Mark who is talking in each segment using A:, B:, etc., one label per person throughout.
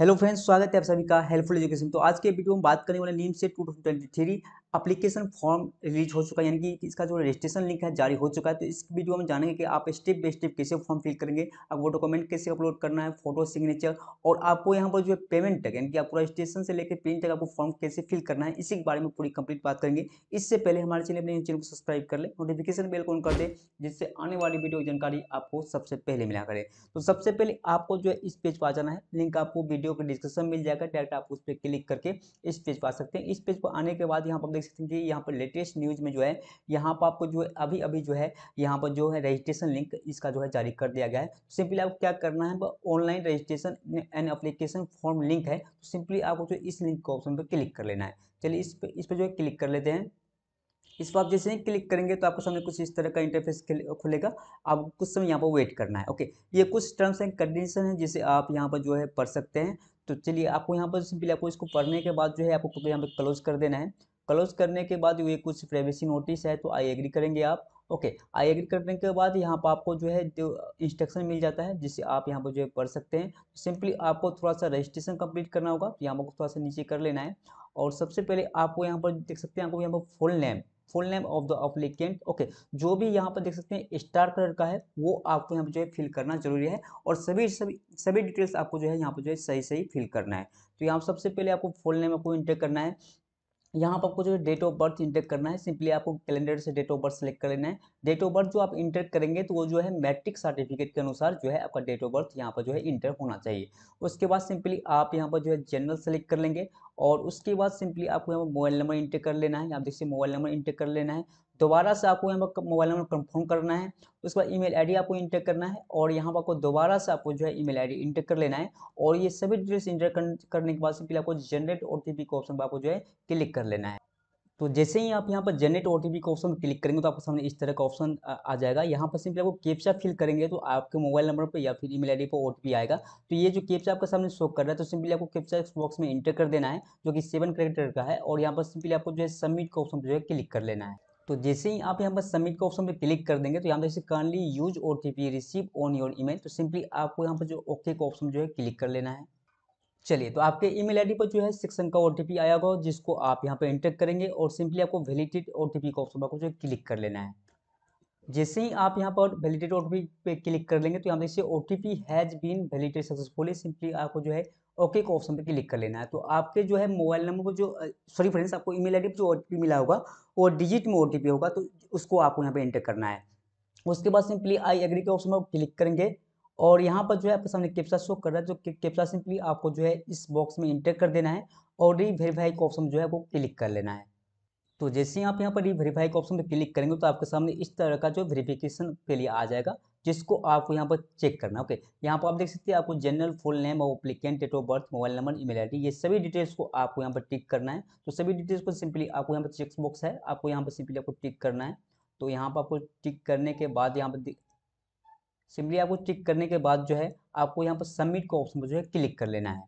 A: Hello friends स्वागत है आप सभी का हेल्पफुल एजुकेशन तो आज के वीडियो में बात करने वाले नीम से two twenty three application form release हो चुका है यानी कि इसका जो रजिस्ट्रेशन लिंक है जारी हो चुका है तो इस वीडियो में जानेंगे कि आप स्टेप बाई स्टेप कैसे फॉर्म फिल करेंगे आपको डॉक्यूमेंट कैसे अपलोड करना है फोटो सिग्नेचर और आपको यहाँ पर जो है पेमेंट तक यानी कि आप पूरा रजिस्ट्रेशन से लेकर प्रिंट तक आपको फॉर्म कैसे फिल करना है इसी के बारे में पूरी कंप्लीट बात करेंगे इससे पहले हमारे चैनल अपने चैनल को सब्सक्राइब कर ले नोटिफिकेशन बेल को ऑन कर दे जिससे आने वाली वीडियो की जानकारी आपको सबसे पहले मिला करे तो सबसे पहले आपको जो है इस पेज पर आ जाना है लिंक आपको वीडियो के डिस्क्रिप्शन मिल जाएगा डायरेक्ट आप उस पर क्लिक करके इस पेज पर आ सकते हैं इस पेज पर आने के बाद यहाँ पर सकते हैं कि यहाँ पर लेटेस्ट न्यूज़ में जो है यहाँ पर आपको जो है अभी अभी जो है यहाँ पर जो है रजिस्ट्रेशन लिंक इसका जो है जारी कर दिया गया है तो सिंपली आपको क्या करना है online registration and application form link है तो सिंपली आपको जो इस लिंक के ऑप्शन पर क्लिक कर लेना है चलिए इस पर इस पर जो है क्लिक कर लेते हैं इस पर आप जैसे ही क्लिक करेंगे तो आपको सामने कुछ इस तरह का इंटरफेस खुलेगा आप कुछ समय यहाँ पर वेट करना है ओके ये कुछ टर्म्स एंड कंडीशन है जिसे आप यहाँ पर जो है पढ़ सकते हैं तो चलिए आपको यहाँ पर सिंपली आपको इसको पढ़ने के बाद जो है आपको यहाँ पर क्लोज कर देना है क्लोज करने के बाद ये कुछ प्राइवेसी नोटिस है तो आई एग्री करेंगे आप ओके आई एग्री करने के बाद यहाँ पर आपको जो है जो इंस्ट्रक्शन मिल जाता है जिसे आप यहाँ पर जो है पढ़ सकते हैं सिंपली आपको थोड़ा सा रजिस्ट्रेशन कंप्लीट करना होगा तो यहाँ पर थोड़ा सा नीचे कर लेना है और सबसे पहले आपको यहाँ पर देख सकते हैं आपको यहाँ पर full name full name of the applicant okay जो भी यहाँ पर देख सकते हैं स्टार कलर का है वो आपको यहाँ पर जो है फिल करना जरूरी है और सभी सभी सभी डिटेल्स आपको जो है यहाँ पर जो है सही सही फिल करना है तो यहाँ सबसे पहले आपको फुल नेम आपको इंटर करना है यहाँ पर आपको जो डेट ऑफ बर्थ इंटर करना है सिंपली आपको कैलेंडर से डेट ऑफ बर्थ सेलेक्ट कर लेना है डेट ऑफ बर्थ जो आप इंटर करेंगे तो वो जो है मैट्रिक सर्टिफिकेट के अनुसार जो है आपका डेट ऑफ बर्थ यहाँ पर जो है इंटर होना चाहिए उसके बाद सिंपली आप यहाँ पर जो है जनरल सेलेक्ट कर लेंगे और उसके बाद सिंपली आपको यहाँ मोबाइल नंबर इंटर कर लेना है आप देखिए मोबाइल नंबर इंटर कर लेना है दोबारा से आपको यहाँ पर मोबाइल नंबर कंफर्म करना है उसके बाद ईमेल आईडी आपको इंटर करना है और यहाँ पर आपको दोबारा से आपको जो है ईमेल आईडी इंटर कर लेना है और ये सभी डिटेल्स इंटर करने के बाद सिंपली आपको generate O T P option पर आपको जो है क्लिक कर लेना है तो जैसे ही आप यहाँ पर जनरेट ओ टी का ऑप्शन क्लिक करेंगे तो आपके सामने इस तरह का ऑप्शन आ जाएगा यहाँ पर सिंपली आपको कैप्चा फिल करेंगे तो आपके मोबाइल नंबर पर या फिर ईमेल आईडी पर ओ आएगा तो ये जो कैप्चा आपके सामने शो कर रहा है तो सिंपली आपको कैप्चा बॉक्स में इंटर कर देना है जो कि सेवन करेक्टर का है और यहाँ पर सिंपली आपको जो है सबमिट का ऑप्शन जो है क्लिक कर लेना है तो जैसे ही आप यहाँ पर सबमिट के ऑप्शन पर क्लिक कर देंगे तो यहाँ पर जैसे use O T P receive on your email तो सिंपली आपको यहाँ पर जो ओके का ऑप्शन जो है क्लिक कर लेना है चलिए तो आपके ईमेल आईडी पर जो है सेक्शन का ओटीपी आया होगा जिसको आप यहाँ पर एंटर करेंगे और सिंपली आपको वैलिडेट ओटीपी का ऑप्शन आपको जो है क्लिक कर लेना है जैसे ही आप यहाँ पर वैलिडेट ओटीपी पे क्लिक कर लेंगे तो यहाँ देखिए OTP has been validate successfully simply आपको जो है ओके के ऑप्शन पे क्लिक कर लेना है तो आपके जो है मोबाइल नंबर को जो सॉरी फ्रेंड्स आपको ईमेल आईडी पर जो ओटीपी मिला होगा और डिजिट में ओ होगा तो उसको आपको यहाँ पर इंटर करना है उसके बाद सिंपली आई एग्री के ऑप्शन में क्लिक करेंगे और यहाँ पर जो है आपके सामने कैप्सा शो कर रहा है जो कैप्सा सिंपली आपको जो है इस बॉक्स में इंटर कर देना है और री वेरीफाई का ऑप्शन जो है वो क्लिक कर लेना है तो जैसे ही आप यहाँ पर वेरीफाई के ऑप्शन पर क्लिक करेंगे तो आपके सामने इस तरह का जो वेरीफिकेशन के लिए आ जाएगा जिसको आपको यहाँ पर चेक करना ओके यहाँ पर आप देख सकते हैं आपको जनरल फुल नेम और applicant date of birth mobile number email ID ये सभी डिटेल्स को आपको यहाँ पर टिक करना है तो सभी डिटेल्स को सिंपली आपको यहाँ पर चेक बॉक्स है आपको यहाँ पर सिंपली आपको टिक करना है तो यहाँ पर आपको टिक करने के बाद यहाँ पर सिंपली आपको टिक करने के बाद जो है आपको यहाँ पर सबमिट का ऑप्शन पर जो है क्लिक कर लेना है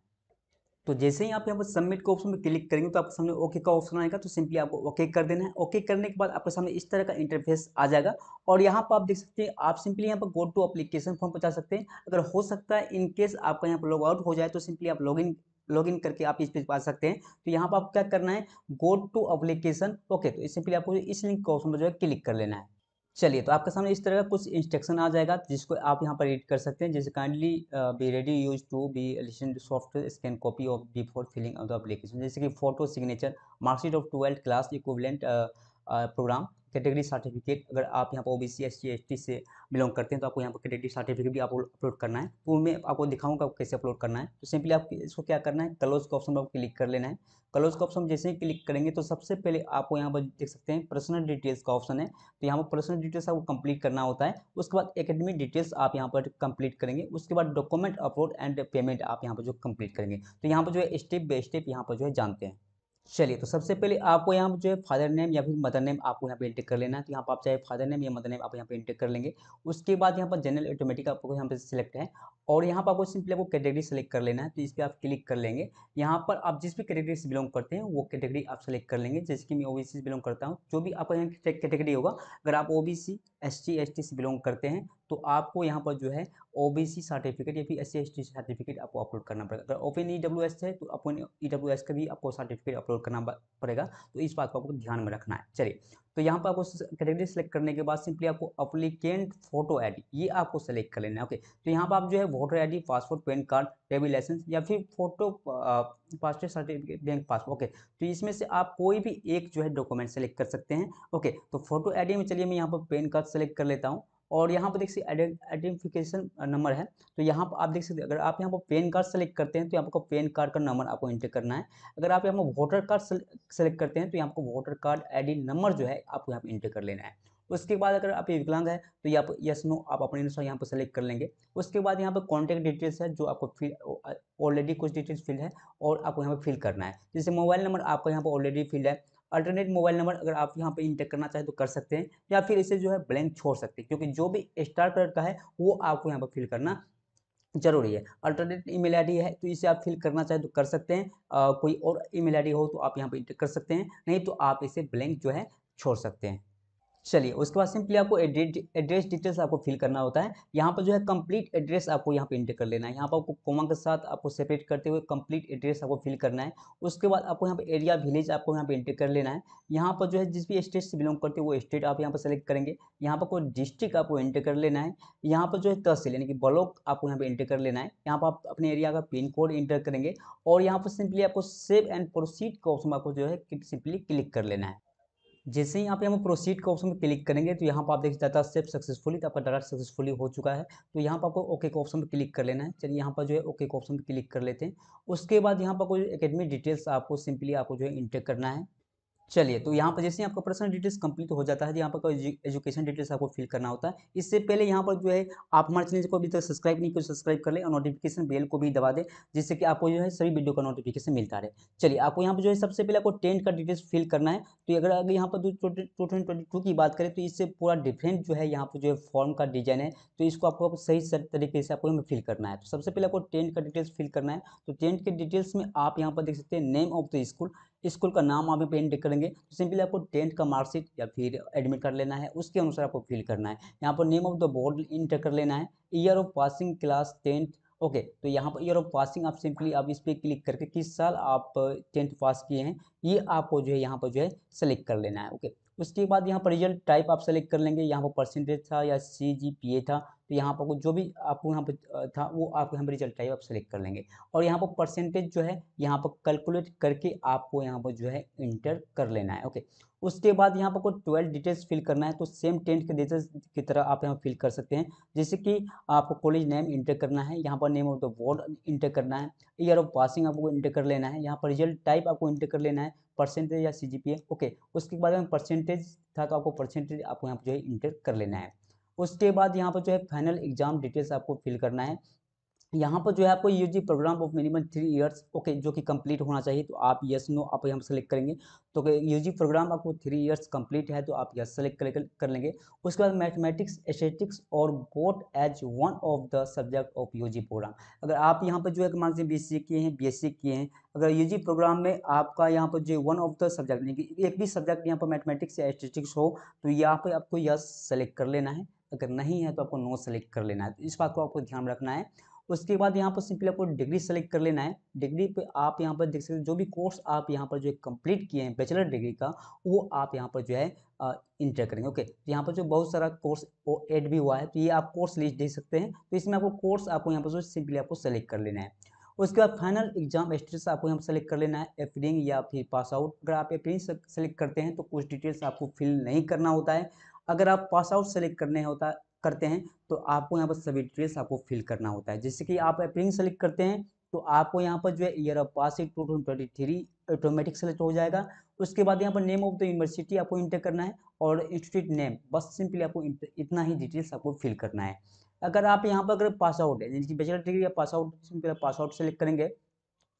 A: तो जैसे ही आप यहाँ पर सबमिट के ऑप्शन में क्लिक करेंगे तो आपके सामने ओके का ऑप्शन आएगा तो सिंपली आपको ओके कर देना है ओके करने के बाद आपके सामने इस तरह का इंटरफेस आ जाएगा और यहाँ पर आप देख सकते हैं आप सिंपली यहाँ पर गो टू अप्लीकेशन फॉर्म पहुँचा सकते हैं अगर हो सकता है इनकेस आपका यहाँ पर लॉग आउट हो जाए तो सिंपली आप लॉग इन लॉग इन करके आप इस पेज पा सकते हैं तो यहाँ पर आप क्या करना है गो टू अप्लीकेशन ओके तो सिंपली आपको इस लिंक के ऑप्शन पर जो है क्लिक कर लेना है चलिए तो आपके सामने इस तरह का कुछ इंस्ट्रक्शन आ जाएगा जिसको आप यहाँ पर एडिट कर सकते हैं जैसे kindly be ready use to be लिशन software scan copy of before filling of the application जैसे कि photo signature marksheet of twelfth class equivalent program category certificate अगर आप यहाँ पर O B C S C S T से belong करते हैं तो आपको यहाँ पर कैटेगरी सर्टिफिकेट भी आपको अपलोड करना है तो मैं आपको दिखाऊंगा कैसे अपलोड करना है तो सिंपली आप इसको क्या करना है क्लोज का ऑप्शन पर क्लिक कर लेना है क्लोज का ऑप्शन जैसे ही क्लिक करेंगे तो सबसे पहले आपको यहाँ पर देख सकते हैं पर्सनल डिटेल्स का ऑप्शन है तो यहाँ पर पर्सनल डिटेल्स आपको कंप्लीट करना होता है उसके बाद एकेडमिक डिटेल्स आप यहाँ पर कंप्लीट करेंगे उसके बाद डॉक्यूमेंट अपलोड एंड पेमेंट आप यहाँ पर जो कंप्लीट करेंगे तो यहाँ पर जो है स्टेप बाई स्टेप यहाँ पर जो है जानते हैं चलिए तो सबसे पहले आपको यहाँ जो है फादर नेम या फिर मदर नेम आपको यहाँ पे इंटर कर लेना है तो यहाँ पर आप चाहे फादर नेम या मदर नेम आप यहाँ पे इंटेक कर लेंगे उसके बाद यहाँ पर जनरल ऑटोमेटिक आपको यहाँ पे सिलेक्ट है और यहाँ पर आपको सिंपली आपको कैटेगरी सेलेक्ट कर लेना है तो इस पर आप क्लिक कर लेंगे यहाँ पर आप जिस भी कैटेगरी से बिलोंग करते हैं वो कैटेगरी आप सेलेक्ट कर लेंगे जैसे कि मैं ओ बी सी से बिलोंग करता हूँ जो भी आपका यहाँ कैटेगरी होगा अगर आप O B C S C S T से बिलोंग करते हैं तो आपको यहाँ पर जो है ओ बी सी सर्टिफिकेट या फिर S C S T certificate आपको अपलोड करना पड़ेगा अगर ओपन ई डब्ल्यू एस है तो अपन ई e डब्ल्यू एस का भी आपको सर्टिफिकेट अपलोड करना पड़ेगा तो इस बात को आपको ध्यान में रखना है चलिए तो यहाँ पर आपको कैटेगरी सेलेक्ट करने के बाद सिंपली आपको अप्लीकेंट फोटो आईडी ये आपको सेलेक्ट कर लेना है ओके तो यहाँ पर आप जो है voter ID passport PAN card driving licence या फिर photo passport certificate bank passport okay तो इसमें से आप कोई भी एक जो है डॉक्यूमेंट सेलेक्ट कर सकते हैं ओके तो फोटो आई में चलिए मैं यहाँ पर पैन कार्ड सेलेक्ट कर लेता हूँ और यहाँ पर देख सकते आइडेंटिफिकेशन नंबर है तो यहाँ पर आप देख सकते अगर आप यहाँ पर पेन कार्ड सेलेक्ट करते हैं तो यहाँ पर पेन कार्ड का नंबर आपको एंटर करना है अगर आप यहाँ पर वोटर कार्ड सेलेक्ट करते हैं तो यहाँ पर वोटर कार्ड आई नंबर जो है आपको यहाँ पर एंटर कर लेना है उसके बाद अगर आप ये विकलांग है तो यहाँ पर यस नो आप अपने अनुसार यहाँ पर सेलेक्ट कर लेंगे उसके बाद यहाँ पर कॉन्टैक्ट डिटेल्स है जो आपको फिल ऑलरेडी कुछ डिटेल्स फिल है और आपको यहाँ पर फिल करना है जैसे मोबाइल नंबर आपका यहाँ पर ऑलरेडी फिल है अल्टरनेट मोबाइल नंबर अगर आप यहाँ पे इंटर करना चाहें तो कर सकते हैं या फिर इसे जो है ब्लैंक छोड़ सकते हैं क्योंकि जो भी स्टार कलर का है वो आपको यहाँ पर फिल करना जरूरी है अल्टरनेट ईमेल आईडी है तो इसे आप फिल करना चाहें तो कर सकते हैं आ, कोई और ईमेल आईडी हो तो आप यहाँ पर इंटर कर सकते हैं नहीं तो आप इसे ब्लैंक जो है छोड़ सकते हैं चलिए उसके बाद सिंपली आपको एड्रेस डिटेल्स आपको फिल करना होता है यहाँ पर जो है कंप्लीट एड्रेस आपको यहाँ पे इंटर कर लेना है यहाँ पर आपको कोमा के साथ आपको सेपरेट करते हुए कंप्लीट एड्रेस आपको फिल करना है उसके बाद आपको यहाँ पे एरिया विलेज आपको यहाँ पे इंटर कर लेना है यहाँ पर जो है जिस भी स्टेट से बिलोंग करते हैं वो स्टेट आप यहाँ पर सेलेक्ट करेंगे यहाँ पर कोई डिस्ट्रिक्ट आपको इंटर कर लेना है यहाँ पर जो है तहसील यानी कि ब्लॉक आपको यहाँ पर इंटर कर लेना है यहाँ पर आप अपने एरिया का पिन कोड इंटर करेंगे और यहाँ पर सिंपली आपको सेव एंड प्रोसीड का ऑप्शन आपको जो है सिंपली क्लिक कर लेना है जैसे ही यहाँ पे हम प्रोसीड के ऑप्शन में क्लिक करेंगे तो यहाँ पर आप देख डाटा सेव सक्सेसफुली तो आपका डाटा सक्सेसफुली हो चुका है तो यहाँ पर आपको ओके के ऑप्शन पर क्लिक कर लेना है चलिए यहाँ पर जो है ओके के ऑप्शन पर क्लिक कर लेते हैं उसके बाद यहाँ पर कोई एकेडमी डिटेल्स आपको सिंपली आपको जो है इंटर करना है चलिए तो यहाँ पर जैसे आपका पर्सनल डिटेल्स कंप्लीट हो जाता है यहाँ पर एजुकेशन डिटेल्स आपको फिल करना होता है इससे पहले यहाँ पर जो है आप हमारे चैनल को अभी तक सब्सक्राइब नहीं कर सब्सक्राइब कर ले और नोटिफिकेशन बेल को भी दबा दें जिससे कि आपको जो है सभी वीडियो का नोटिफिकेशन मिलता रहे चलिए आपको यहाँ पर जो है सबसे पहले आपको टेंट का डिटेल्स फिल करना है तो अगर अगर यहाँ पर टू थाउजेंड की बात करें तो इससे पूरा डिफरेंट जो है यहाँ पर जो है फॉर्म का डिजाइन है तो इसको आपको सही तरीके से आपको फिल करना है तो सबसे पहले आपको टेंट का डिटेल्स फिल करना है तो टेंट के डिटेल्स में आप यहाँ पर देख सकते हैं name of the school school का नाम आप पेंट करेंगे तो सिंपली आपको टेंथ का मार्कशीट या फिर एडमिट कर लेना है उसके अनुसार आपको फिल करना है यहाँ पर name of the board enter कर लेना है year of passing class tenth okay okay, तो यहाँ पर ईयर ऑफ पासिंग आप सिंपली आप इस पर क्लिक करके किस साल आप टेंथ पास किए हैं ये आपको जो है यहाँ पर जो है सेलेक्ट कर लेना है ओके okay? उसके बाद यहाँ पर रिजल्ट टाइप आप सेलेक्ट कर लेंगे यहाँ पर परसेंटेज था या सी जी पी ए था तो यहाँ पर जो भी आपको यहाँ पर था वो आप यहाँ पर रिजल्ट टाइप आप सेलेक्ट कर लेंगे और यहाँ पर परसेंटेज जो है यहाँ पर कैलकुलेट करके आपको यहाँ पर जो है इंटर कर लेना है ओके उसके बाद यहाँ पर कोई ट्वेल्व डिटेल्स फिल करना है तो सेम टेंथ के डिटेल्स की तरह आप यहाँ फिल कर सकते हैं जैसे कि आपको कॉलेज नेम इंटर करना है यहाँ पर name of the board enter करना है ईयर ऑफ पासिंग आपको इंटर कर लेना है यहाँ पर रिजल्ट टाइप आपको इंटर कर लेना है परसेंटेज या सी जी पी ओके उसके बाद में परसेंटेज था तो आपको परसेंटेज आपको यहाँ पर जो है इंटर कर लेना है उसके बाद यहाँ पर जो है फाइनल एग्जाम डिटेल्स आपको फिल करना है यहाँ पर जो है आपको UG program of minimum three years okay जो कि कंप्लीट होना चाहिए तो आप यस नो आप यहाँ सेलेक्ट करेंगे तो यूजी प्रोग्राम आपको थ्री इयर्स कंप्लीट है तो आप यस सेलेक्ट कर, कर लेंगे उसके बाद मैथमेटिक्स एस्थेटिक्स और both as one of the subject of UG program अगर आप यहाँ पर जो है मान लीजिए बी सी किए हैं बी एस सी किए हैं अगर जी प्रोग्राम में आपका यहाँ पर जो वन ऑफ द सब्जेक्ट यानी कि एक भी सब्जेक्ट यहाँ पर मैथमेटिक्स या एस्थेटिक्स हो तो यहाँ पर आपको यस सेलेक्ट कर लेना है अगर नहीं है तो आपको नो सेलेक्ट कर लेना है तो इस बात को आपको ध्यान रखना है उसके बाद यहाँ पर सिंपली आपको डिग्री सेलेक्ट कर लेना है डिग्री पे आप यहाँ पर देख सकते हैं जो भी कोर्स आप यहाँ पर जो कंप्लीट किए हैं बैचलर डिग्री का वो आप यहाँ पर जो है इंटर करेंगे ओके तो यहाँ पर जो बहुत सारा कोर्स वो एड भी हुआ है तो ये आप कोर्स लिस्ट देख सकते हैं तो इसमें आपको कोर्स आपको यहाँ पर जो सिंपली आपको सेलेक्ट कर लेना है उसके बाद फाइनल एग्जाम स्टेटस आपको यहाँ सेलेक्ट कर लेना है एफरिंग या फिर पास आउट अगर आप एफरिंग सेलेक्ट करते हैं तो कुछ डिटेल्स आपको फिल नहीं करना होता है अगर आप पास आउट सेलेक्ट करने होता है करते हैं तो आपको यहाँ पर सभी डिटेल्स आपको फिल करना होता है जैसे कि आप अप्रिंग सेलेक्ट करते हैं तो आपको यहाँ पर जो है year of pass two thousand three automatic select हो जाएगा उसके बाद यहाँ पर नेम ऑफ द यूनिवर्सिटी आपको इंटर करना है और इंस्टीट्यूट नेम बस सिंपली आपको इतना ही डिटेल्स आपको फिल करना है अगर आप यहाँ पर अगर पास आउट है यानी कि बैचलर डिग्री या pass out simple pass out select करेंगे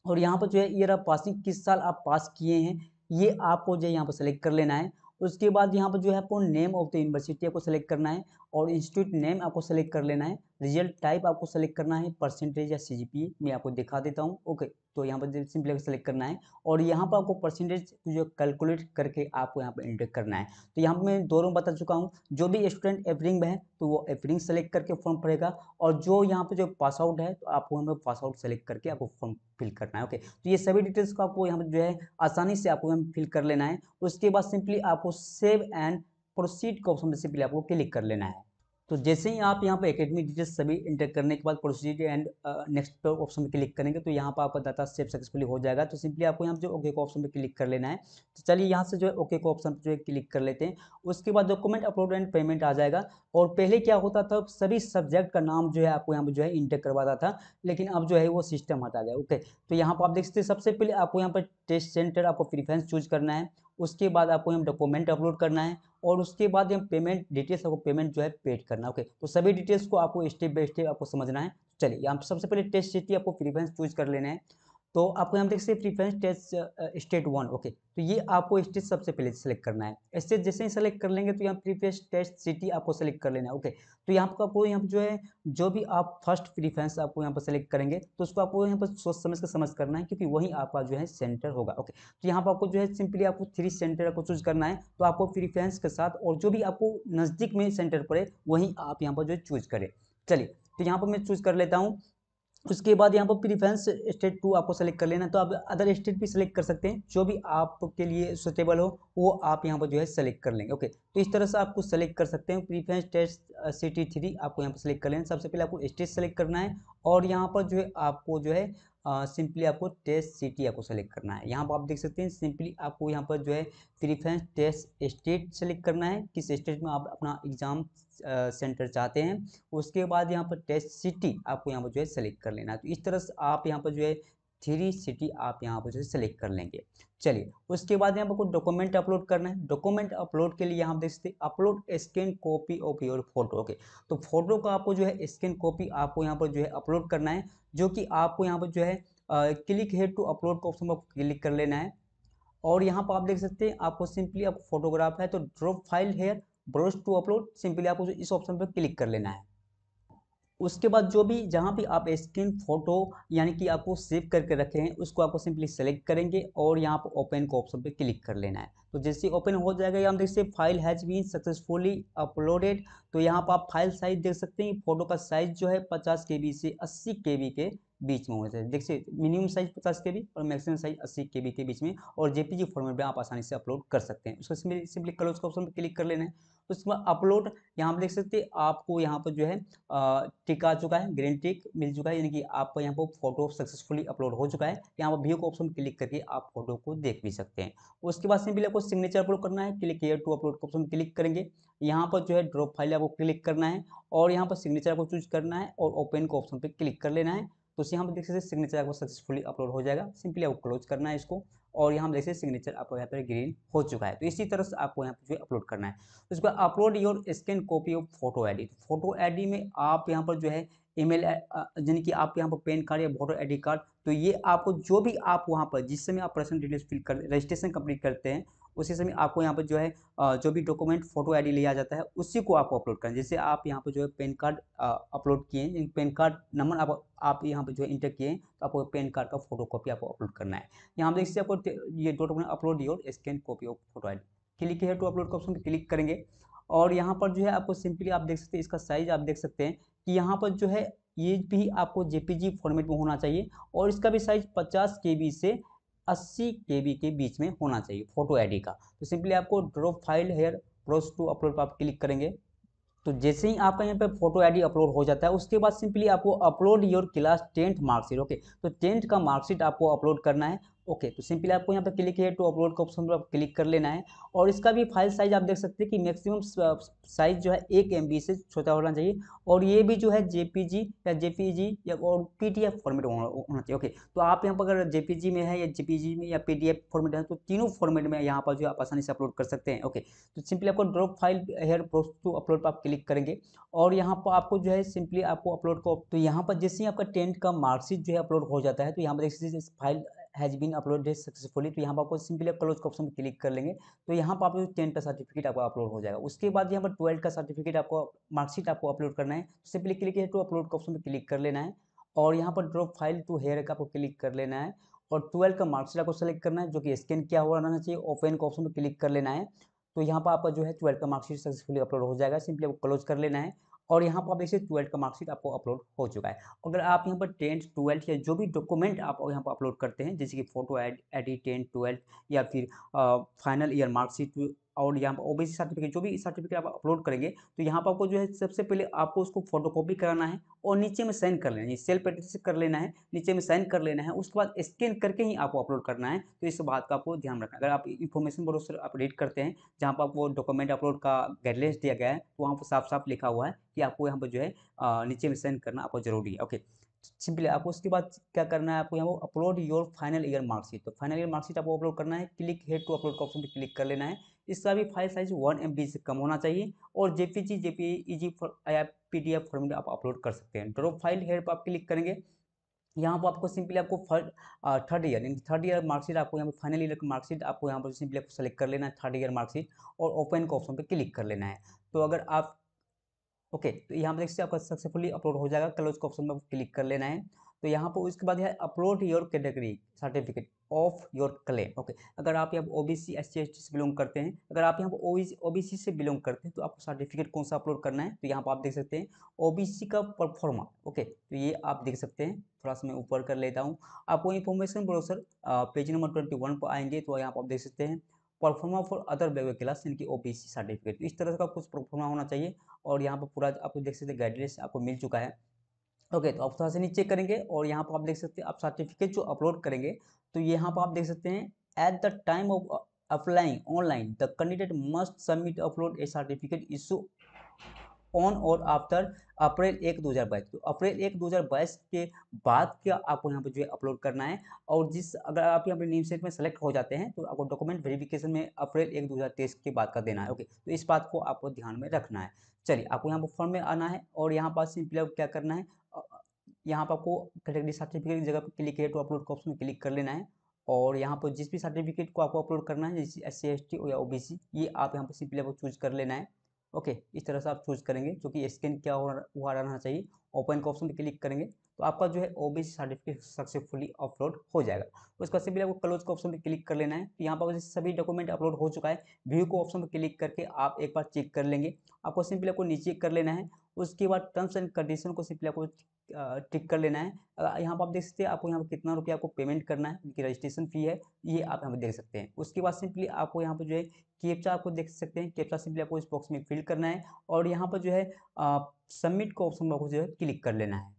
A: और यहाँ पर जो है ईयर ऑफ पासिंग किस साल आप पास किए हैं ये आपको जो है यहाँ पर सेलेक्ट कर लेना है उसके बाद यहाँ पर जो है आपको नेम ऑफ द यूनिवर्सिटी आपको सेलेक्ट करना है और इंस्टीट्यूट नेम आपको सेलेक्ट कर लेना है रिजल्ट टाइप आपको सेलेक्ट करना है परसेंटेज या सी मैं आपको दिखा देता हूँ ओके तो यहाँ पर सिंपली सेलेक्ट करना है और यहाँ पर आपको परसेंटेज जो कैलकुलेट करके आपको यहाँ पर एंटर करना है तो यहाँ पर मैं दोनों बता चुका हूँ जो भी स्टूडेंट एपरिंग में है तो वो एपरिंग सेलेक्ट करके फॉर्म भरेगा और जो यहाँ पर जो पास आउट है तो आपको यहाँ पर पास आउट सेलेक्ट करके आपको फॉर्म फिल करना है ओके तो ये सभी डिटेल्स को आपको यहाँ पर जो है आसानी से आपको यहाँ फिल कर लेना है उसके बाद सिंपली आपको सेव एंड प्रोसीड के ऑप्शन में सिंपली आपको क्लिक कर लेना है तो जैसे ही आप यहाँ पर एकेडमिक डिटेल्स सभी इंटर करने के बाद प्रोसीड एंड नेक्स्ट पर ऑप्शन में क्लिक करेंगे तो यहाँ पर आपका डाटा सेव सक्सेसफुली हो जाएगा तो सिंपली आपको यहाँ जो ओके का ऑप्शन पर क्लिक कर लेना है तो चलिए यहाँ से जो है ओके का ऑप्शन पर जो है क्लिक कर लेते हैं उसके बाद डॉक्यूमेंट अपलोड एंड पेमेंट आ जाएगा और पहले क्या होता था सभी सब्जेक्ट का नाम जो है आपको यहाँ पर जो है इंटर करवाता था लेकिन अब जो है वो सिस्टम हटा गया ओके तो यहाँ पर आप देख सकते हैं सबसे पहले आपको यहाँ पर टेस्ट सेंटर आपको प्रिफ्रेंस चूज करना है उसके बाद आपको यहाँ डॉक्यूमेंट अपलोड करना है और उसके बाद हम पेमेंट डिटेल्स आपको पेमेंट जो है पेड करना ओके तो सभी डिटेल्स को आपको स्टेप बाय स्टेप आपको समझना है चलिए यहाँ सबसे पहले टेस्ट सिटी आपको प्रीफ्रेंस चूज कर लेना है तो आपको यहाँ देख सकते हैं preference test state one okay तो ये आपको स्टेट सबसे पहले सेलेक्ट करना है स्टेट जैसे ही सेलेक्ट कर लेंगे तो यहाँ प्रीफरेंस टेस्ट सिटी आपको सेलेक्ट कर लेना है ओके तो यहाँ पर आपको यहाँ पर जो है जो भी आप फर्स्ट प्रीफरेंस आपको यहाँ पर सेलेक्ट करेंगे तो उसको आपको यहाँ पर सोच समझ कर समझ करना है क्योंकि वही आपका जो है सेंटर होगा ओके तो यहाँ पर आपको जो है सिंपली आपको थ्री सेंटर आपको चूज करना है तो आपको प्रीफरेंस के साथ और जो भी आपको नज़दीक में सेंटर पड़े वहीं आप यहाँ पर जो है चूज करें चलिए तो यहाँ पर मैं चूज कर लेता हूँ उसके बाद यहाँ पर प्रीफ्रेंस स्टेट टू आपको सेलेक्ट कर लेना तो आप अदर स्टेट भी सेलेक्ट कर सकते हैं जो भी आपके लिए सुटेबल हो वो आप यहाँ पर जो है सेलेक्ट कर लेंगे ओके तो इस तरह से आपको सेलेक्ट कर सकते हैं प्रीफ्रेंस टेस्ट सिटी थ्री आपको यहाँ पर सेलेक्ट कर लेना सबसे पहले आपको स्टेट सेलेक्ट करना है और यहाँ पर जो है आपको जो है सिंपली आपको टेस्ट सिटी आपको सेलेक्ट करना है यहाँ पर आप देख सकते हैं सिंपली आपको यहाँ पर जो है प्रीफ्रेंस टेस्ट स्टेट सेलेक्ट करना है किस स्टेट में आप अपना एग्ज़ाम सेंटर चाहते हैं उसके बाद यहाँ पर टेस्ट सिटी आपको यहाँ पर जो है सेलेक्ट कर लेना है तो इस तरह से आप यहाँ पर जो है थ्री सिटी आप यहाँ पर जो है सेलेक्ट कर लेंगे चलिए उसके बाद यहाँ पर कुछ डॉक्यूमेंट अपलोड करना है डॉक्यूमेंट अपलोड के लिए यहाँ देख सकते upload scan copy of your photo okay तो फोटो का आपको जो है स्कैन कॉपी आपको यहाँ पर जो है अपलोड करना है जो कि आपको यहाँ पर जो है क्लिक हेड टू अपलोड का ऑप्शन पर क्लिक कर लेना है और यहाँ पर आप देख सकते हैं आपको सिंपली आपको फोटोग्राफ है तो drop file here browse to upload simply आपको इस ऑप्शन पर क्लिक कर लेना है उसके बाद जो भी जहाँ भी आप स्क्रीन फोटो यानी कि आपको सेव करके रखे हैं उसको आपको सिंपली सेलेक्ट करेंगे और यहाँ पर ओपन को ऑप्शन पे क्लिक कर लेना है तो जैसे ओपन हो जाएगा यहाँ देखिए file has been successfully uploaded तो यहाँ पर आप फाइल साइज देख सकते हैं फोटो का साइज जो है पचास के से अस्सी के के बीच में होना चाहिए देखिए मिनिमम साइज पचास के और मैक्सिमम साइज अस्सी के के बीच में और जेपीजी फॉर्मेट में आप आसानी से अपलोड कर सकते हैं उसका सिंपली कलर का ऑप्शन पर क्लिक कर लेना है उसके बाद अपलोड यहाँ पर देख सकते हैं आपको यहाँ पर जो है टिक आ चुका है ग्रीन टिक मिल चुका है यानी कि आपका यहाँ पर फोटो सक्सेसफुली अपलोड हो चुका है यहाँ पर व्यू को ऑप्शन क्लिक करके आप फोटो को देख भी सकते हैं उसके बाद सिंपली आपको सिग्नेचर अपलोड करना है क्लिक हेयर टू अपलोड का ऑप्शन क्लिक करेंगे यहाँ पर जो है ड्रॉप फाइल आपको क्लिक करना है और यहाँ पर सिग्नेचर को चूज करना है और ओपन को ऑप्शन पर क्लिक कर लेना है तो यहाँ पर देख सकते सिग्नेचर आपको सक्सेसफुली अपलोड हो जाएगा सिंपली आपको क्लोज करना है इसको और यहाँ देख सकते सिग्नेचर आपको यहाँ पर ग्रीन हो चुका है तो इसी तरह से आपको यहाँ पर जो अपलोड करना है तो इसको upload your scan copy of photo ID तो फोटो आई में आप यहाँ पर जो है ईमेल यानी कि आप यहाँ पर पेन कार्ड या वोटर आई कार्ड तो ये आपको जो भी आप वहाँ पर जिस समय आप पर्सनल डिटेल्स फिल कर रजिस्ट्रेशन कंप्लीट करते हैं उसी समय आपको यहाँ पर जो है जो भी डॉक्यूमेंट फोटो आईडी लिया जाता है उसी को आपको अपलोड करना है जैसे आप यहाँ पर जो है पेन कार्ड अपलोड किए पेन कार्ड नंबर आप आप यहाँ पर जो है इंटर किए तो आपको पैन कार्ड का फोटो कॉपी आपको अपलोड करना है यहाँ पर देखिए आपको ये document upload your scan copy of photo I click here to upload का ऑप्शन क्लिक करेंगे और यहाँ पर जो है आपको सिंपली आप देख सकते हैं इसका साइज आप देख सकते हैं कि यहाँ पर जो है ये भी आपको जेपीजी फॉर्मेट में होना चाहिए और इसका भी साइज 50 के से अस्सी के के बीच में होना चाहिए फोटो आईडी का तो सिंपली आपको drop file here browse to upload पर आप क्लिक करेंगे तो जैसे ही आपका यहाँ पे फोटो आईडी अपलोड हो जाता है उसके बाद सिंपली आपको upload your class tenth marksheet okay तो टेंथ का मार्कशीट आपको अपलोड करना है ओके तो सिंपली आपको यहाँ पर क्लिक है टू अपलोड का ऑप्शन पर आप क्लिक कर लेना है और इसका भी फाइल साइज आप देख सकते हैं कि मैक्सिमम साइज uh, जो है एक एम से छोटा होना चाहिए और ये भी जो है जे या जे या और एफ फॉर्मेट होना चाहिए ओके तो आप यहाँ पर अगर जे में है या जे में या पी फॉर्मेट है तो तीनों फॉर्मेट में यहाँ पर जो आप आसानी से अपलोड कर सकते हैं ओके तो सिंपली आपको drop file here browse to upload पर आप क्लिक करेंगे और यहाँ पर आपको जो है सिंपली आपको अपलोड को तो यहाँ पर जैसे ही आपका टेंट का मार्कशीट जो है अपलोड हो जाता है तो यहाँ पर सकते file has been upload successfully तो यहाँ पर आपको सिंपली क्लोज का ऑप्शन पर क्लिक कर लेंगे तो यहाँ पर आपको टेंथ का सर्टिफिकेट आपको अपलोड हो जाएगा उसके बाद यहाँ पर ट्वेल्थ का सर्टिफिकेट आपको मार्कशीट आपको अपलोड करना है तो simply click here to upload का ऑप्शन पर क्लिक कर लेना है और यहाँ पर ड्रॉप फाइल टू हेयर का आपको क्लिक कर लेना है और ट्वेल्व का मार्कशीट आपको सेलेक्ट करना है जो कि स्कैन किया हुआ रहना चाहिए ओपन का ऑप्शन पर क्लिक कर लेना है तो यहाँ पर आपका जो है ट्वेल्व का मार्कशीट सक्सेसफुली अपलोड हो जाएगा सिंपली आपको क्लोज कर लेना है और यहाँ पर आप देखिए ट्वेल्थ का मार्कशीट आपको अपलोड हो चुका है अगर आप यहाँ पर टेंथ ट्वेल्थ या जो भी डॉक्यूमेंट आप यहाँ पर अपलोड करते हैं जैसे कि फोटो एडिट टेंथ ट्वेल्थ या फिर फाइनल ईयर मार्कशीट और यहाँ पर ओबीसी सर्टिफिकेट जो भी सर्टिफिकेट आप अपलोड करेंगे तो यहाँ पर आपको जो है सबसे पहले आपको उसको फोटोकॉपी कराना है और नीचे में साइन कर लेना है सेल्फ एडमिशन कर लेना है नीचे में साइन कर लेना है उसके बाद स्कैन करके ही आपको अपलोड करना है तो इस बात का आपको ध्यान रखना है अगर आप इन्फॉर्मेशन ब्रोसर आप रीड करते हैं जहाँ पर आपको डॉक्यूमेंट अपलोड का गाइडलाइंस दिया गया है तो वहाँ पर साफ साफ लिखा हुआ है कि आपको यहाँ पर जो है नीचे में साइन करना आपको जरूरी है ओके सिंपली आपको उसके बाद क्या करना है आपको यहाँ पर upload your final year marksheet तो फाइनल ईयर मार्कशीट आपको अपलोड करना है क्लिक हेड टू अपलोड का ऑप्शन पर क्लिक कर लेना है इसका भी फाइल साइज वन एम से कम होना चाहिए और J JP G J P P D F format आप अपलोड कर सकते हैं ड्रॉप फाइल हेड पर आप क्लिक करेंगे यहाँ पर आपको सिंपली आपको थर्ड ईयर यानी थर्ड ईयर मार्कशीट आपको यहाँ पर फाइनल ईयर मार्कशीट आपको यहाँ पर सिंपली आपको सेलेक्ट कर लेना है थर्ड ईयर मार्कशीट और ओपन के ऑप्शन पर क्लिक कर लेना है तो अगर आप ओके तो यहाँ पर देखिए आपका सक्सेसफुली अपलोड हो जाएगा कल उसके ऑप्शन में क्लिक कर लेना है तो यहाँ पर उसके बाद यह upload your category certificate of your claim okay अगर आप यहाँ O B C S C S T से बिलोंग करते हैं अगर आप यहाँ पर ओ बी सी से बिलोंग करते हैं तो आपको सर्टिफिकेट कौन सा अपलोड करना है तो यहाँ पर आप देख सकते हैं ओ बी सी का परफॉर्मा ओके तो ये आप देख सकते हैं थोड़ा सा मैं ऊपर कर लेता हूँ आपको information brochure page number twenty one पर आएंगे तो यहाँ पर आप देख सकते हैं परफॉर्मा फॉर अदर बेवे क्लास यानी कि ओबीसी सर्टिफिकेट तो इस तरह का कुछ परफॉर्मा होना चाहिए और यहाँ पर पूरा आपको देख सकते हैं गाइडलाइंस आपको मिल चुका है ओके तो आप थोड़ा सा नीचे करेंगे और यहाँ पर आप देख सकते हैं आप सर्टिफिकेट जो अपलोड करेंगे तो यहाँ पर आप देख सकते हैं at the time of applying online the candidate must submit upload a certificate issue on or after April एक दो बाईस तो अप्रैल एक बाईस के बाद क्या आपको यहाँ पर जो है अपलोड करना है और जिस अगर आप यहाँ पर नेम सेट में सेलेक्ट हो जाते हैं तो आपको डॉक्यूमेंट वेरिफिकेशन में अप्रैल एक तेईस के बाद का देना है ओके तो इस बात को आपको ध्यान में रखना है चलिए आपको यहाँ पर फॉर्म में आना है और यहाँ पर सिंपली क्या करना है यहाँ पर आपको कैटेगरी सर्टिफिकेट की जगह पर क्लिक है तो अपलोड का ऑप्शन में क्लिक कर लेना है और यहाँ पर जिस भी सर्टिफिकेट को आपको अपलोड करना है जैसे एस सी एस टी या ओ बी सी ये आप यहाँ पर सिंपली आपको चूज कर लेना है ओके इस तरह से आप चूज करेंगे क्योंकि स्कैन क्या हुआ रहना चाहिए ओपन का ऑप्शन पर क्लिक करेंगे तो आपका जो है ओ सर्टिफिकेट सक्सेसफुली अपलोड हो जाएगा उसके बाद सिंपली आपको क्लोज का ऑप्शन पर क्लिक कर लेना है तो यहाँ पर सभी डॉक्यूमेंट अपलोड हो चुका है व्यू को ऑप्शन पर क्लिक करके आप एक बार चेक कर लेंगे आपको सिंपली आपको नीचे कर लेना है उसके बाद टर्म्स एंड कंडीशन को सिंपली आपको टिक कर लेना है यहाँ पर आप देख सकते हैं आपको यहाँ पर कितना रुपया आपको पेमेंट करना है उनकी रजिस्ट्रेशन फ़ी है ये आप यहाँ पर देख सकते हैं उसके बाद सिंपली आपको यहाँ पर जो है केप्चा आपको देख सकते हैं केपचा सिंपली आपको इस बॉक्स में फिल करना है और यहाँ पर जो है सबमिट का ऑप्शन आपको जो है क्लिक कर लेना है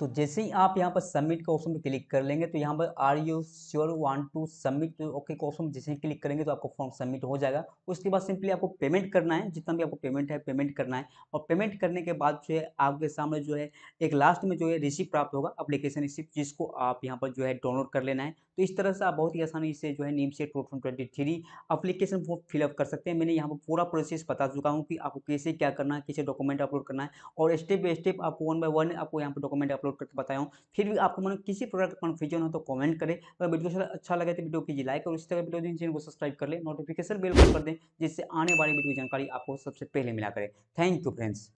A: तो जैसे ही आप यहाँ पर सबमिट का ऑप्शन पर क्लिक कर लेंगे तो यहाँ पर are you sure want to submit okay के ऑप्शन जैसे ही क्लिक करेंगे तो आपको फॉर्म सबमिट हो जाएगा उसके बाद सिंपली आपको पेमेंट करना है जितना भी आपको पेमेंट है पेमेंट करना है और पेमेंट करने के बाद जो है आपके सामने जो है एक लास्ट में जो है रिसिप्ट प्राप्त होगा अप्लीकेशन रिसिप्ट जिसको आप यहाँ पर जो है डाउनलोड कर लेना है तो इस तरह से आप बहुत ही आसानी से जो है नीम से two twenty three application form fill up कर सकते हैं मैंने यहाँ पर पूरा प्रोसेस बता चुका हूँ कि आपको कैसे क्या करना है कैसे डॉक्यूमेंट अपलोड करना है और स्टेप बाई स्टेप आपको वन बाय वन आपको यहाँ पर डॉक्यूमेंट अपलोड अपलोड करके बताया हूँ फिर भी आपको मन किसी प्रकार का कन्फ्यूजन हो तो कमेंट करें अगर वीडियो अच्छा, अच्छा लगे तो वीडियो कीजिए लाइक और इसी तरह वीडियो चैनल को सब्सक्राइब कर ले नोटिफिकेशन बेल कर दें जिससे आने वाली वीडियो जानकारी आपको सबसे पहले मिला करें थैंक यू फ्रेंड्स